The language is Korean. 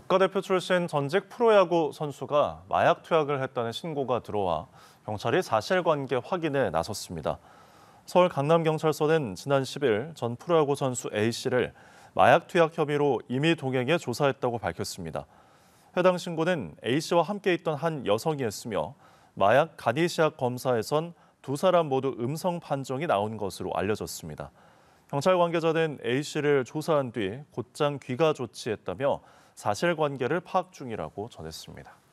국가대표 출신 전직 프로야구 선수가 마약 투약을 했다는 신고가 들어와 경찰이 사실관계 확인에 나섰습니다. 서울 강남경찰서는 지난 10일 전 프로야구 선수 A씨를 마약 투약 혐의로 임의 동행에 조사했다고 밝혔습니다. 해당 신고는 A씨와 함께 있던 한 여성이 했으며 마약 간이시약 검사에선 두 사람 모두 음성 판정이 나온 것으로 알려졌습니다. 경찰 관계자는 A씨를 조사한 뒤 곧장 귀가 조치했다며 사실관계를 파악 중이라고 전했습니다.